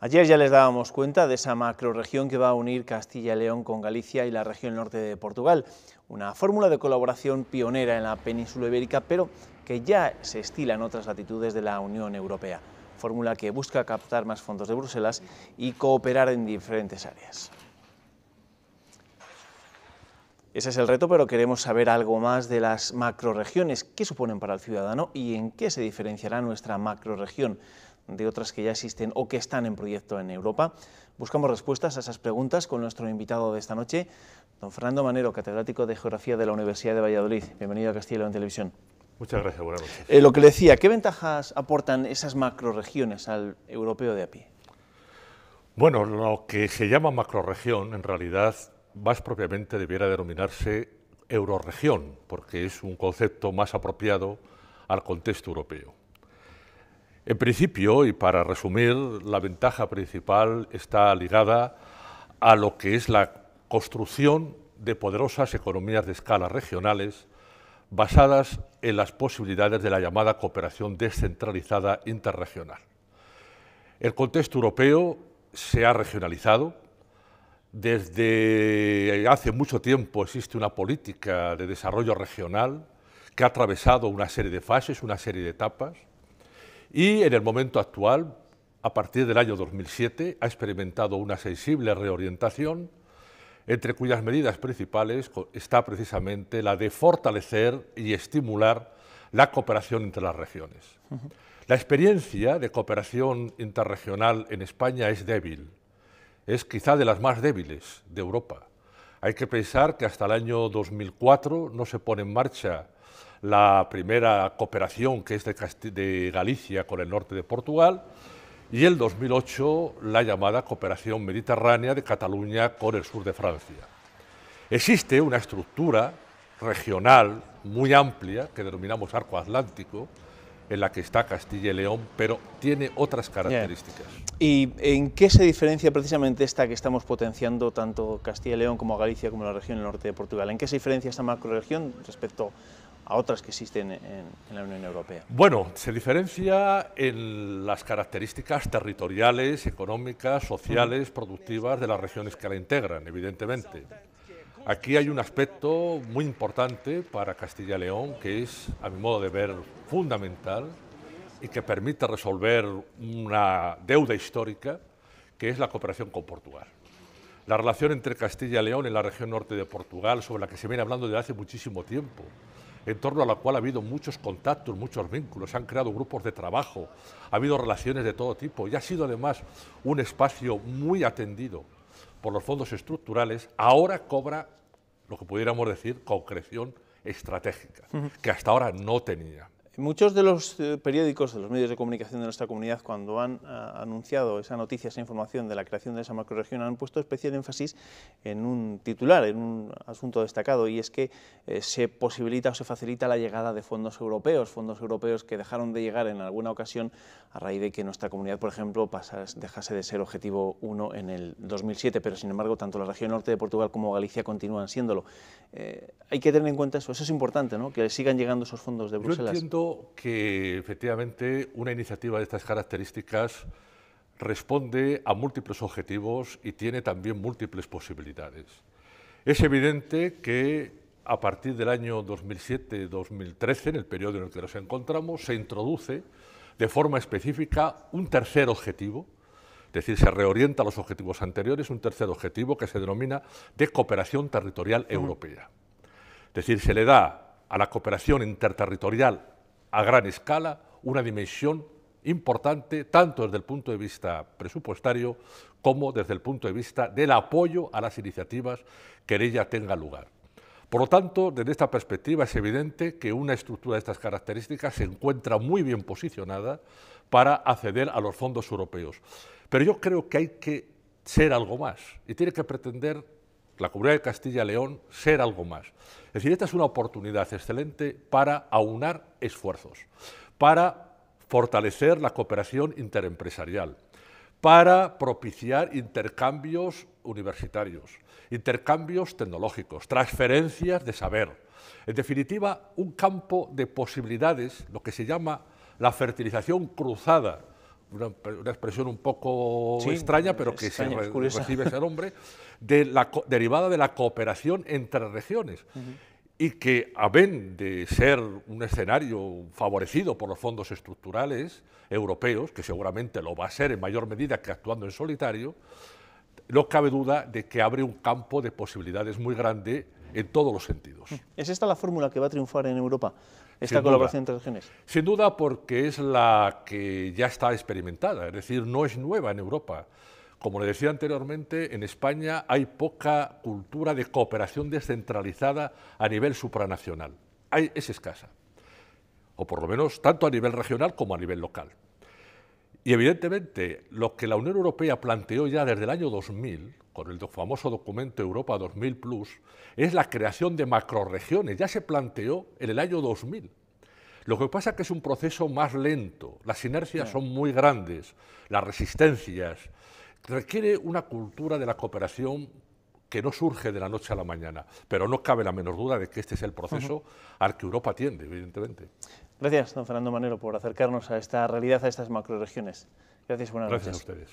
Ayer ya les dábamos cuenta de esa macroregión que va a unir Castilla y León con Galicia y la región norte de Portugal, una fórmula de colaboración pionera en la península ibérica, pero que ya se estila en otras latitudes de la Unión Europea, fórmula que busca captar más fondos de Bruselas y cooperar en diferentes áreas. Ese es el reto, pero queremos saber algo más de las macroregiones, qué suponen para el ciudadano y en qué se diferenciará nuestra macroregión de otras que ya existen o que están en proyecto en Europa? Buscamos respuestas a esas preguntas con nuestro invitado de esta noche, don Fernando Manero, catedrático de Geografía de la Universidad de Valladolid. Bienvenido a Castilla León Televisión. Muchas gracias, buenas noches. Eh, lo que le decía, ¿qué ventajas aportan esas macroregiones al europeo de a pie? Bueno, lo que se llama macroregión, en realidad, más propiamente debiera denominarse euroregión, porque es un concepto más apropiado al contexto europeo. En principio, y para resumir, la ventaja principal está ligada a lo que es la construcción de poderosas economías de escala regionales basadas en las posibilidades de la llamada cooperación descentralizada interregional. El contexto europeo se ha regionalizado. Desde hace mucho tiempo existe una política de desarrollo regional que ha atravesado una serie de fases, una serie de etapas y en el momento actual, a partir del año 2007, ha experimentado una sensible reorientación, entre cuyas medidas principales está precisamente la de fortalecer y estimular la cooperación entre las regiones. La experiencia de cooperación interregional en España es débil, es quizá de las más débiles de Europa. Hay que pensar que hasta el año 2004 no se pone en marcha la primera cooperación que es de, Galicia con el norte de Portugal y el 2008 la llamada cooperación mediterránea de Cataluña con el sur de Francia. Existe una estructura regional muy amplia que denominamos arco atlántico en la que está Castilla y León, pero tiene otras características. ¿Y en qué se diferencia precisamente esta que estamos potenciando tanto Castilla y León como Galicia como la región del norte de Portugal? ¿En qué se diferencia esta macroregión respecto a otras que existen en, la Unión Europea? Bueno, se diferencia en las características territoriales, económicas, sociales, productivas de las regiones que la integran, evidentemente. Aquí hay un aspecto muy importante para Castilla y León que es, a mi modo de ver, fundamental y que permite resolver una deuda histórica que es la cooperación con Portugal. La relación entre Castilla y León y la región norte de Portugal, sobre la que se viene hablando desde hace muchísimo tiempo, en torno a la cual ha habido muchos contactos, muchos vínculos, se han creado grupos de trabajo, ha habido relaciones de todo tipo y ha sido además un espacio muy atendido por los fondos estructurales, ahora cobra lo que pudiéramos decir concreción estratégica, que hasta ahora no tenía. Muchos de los eh, periódicos, de los medios de comunicación de nuestra comunidad, cuando han eh, anunciado esa noticia, esa información de la creación de esa macroregión, han puesto especial énfasis en un titular, en un asunto destacado, y es que eh, se posibilita o se facilita la llegada de fondos europeos, fondos europeos que dejaron de llegar en alguna ocasión a raíz de que nuestra comunidad, por ejemplo, dejase de ser objetivo 1 en el 2007, pero sin embargo, tanto la región norte de Portugal como Galicia continúan siéndolo. hay que tener en cuenta eso, eso es importante, ¿no? que sigan llegando esos fondos de Bruselas que efectivamente una iniciativa de estas características responde a múltiples objetivos y tiene también múltiples posibilidades. Es evidente que a partir del año 2007-2013, en el periodo en el que nos encontramos, se introduce de forma específica un tercer objetivo, es decir, se reorienta a los objetivos anteriores, un tercer objetivo que se denomina de cooperación territorial europea. Es decir, se le da a la cooperación interterritorial a gran escala una dimensión importante, tanto desde el punto de vista presupuestario como desde el punto de vista del apoyo a las iniciativas que en ella tenga lugar. Por lo tanto, desde esta perspectiva es evidente que una estructura de estas características se encuentra muy bien posicionada para acceder a los fondos europeos. Pero yo creo que hay que ser algo más y tiene que pretender la Comunidad de Castilla y León ser algo más. Es decir, esta es una oportunidad excelente para aunar esfuerzos, para fortalecer la cooperación interempresarial, para propiciar intercambios universitarios, intercambios tecnológicos, transferencias de saber. En definitiva, un campo de posibilidades, lo que se llama la fertilización cruzada una, expresión un poco extraña, pero que extraña, se recibe ese nombre, de la, derivada de la cooperación entre regiones. Y que, a ven de ser un escenario favorecido por los fondos estructurales europeos, que seguramente lo va a ser en mayor medida que actuando en solitario, no cabe duda de que abre un campo de posibilidades muy grande en todos los sentidos. ¿Es esta la fórmula que va a triunfar en Europa? esta colaboración entre Sin duda porque es la que ya está experimentada, es decir, no es nueva en Europa. Como le decía anteriormente, en España hay poca cultura de cooperación descentralizada a nivel supranacional. es escasa, o por lo menos tanto a nivel regional como a nivel local. Y evidentemente, lo que la Unión Europea planteó ya desde el año 2000, con el famoso documento Europa 2000 Plus, es la creación de macroregiones. Ya se planteó en el año 2000. Lo que pasa es que es un proceso más lento, las inercias son muy grandes, las resistencias. Requiere una cultura de la cooperación que no surge de la noche a la mañana, pero no cabe la menor duda de que este es el proceso al que Europa tiende, evidentemente. Gracias, don Fernando Manero, por acercarnos a esta realidad, a estas macroregiones. Gracias, buenas noches. Gracias a ustedes.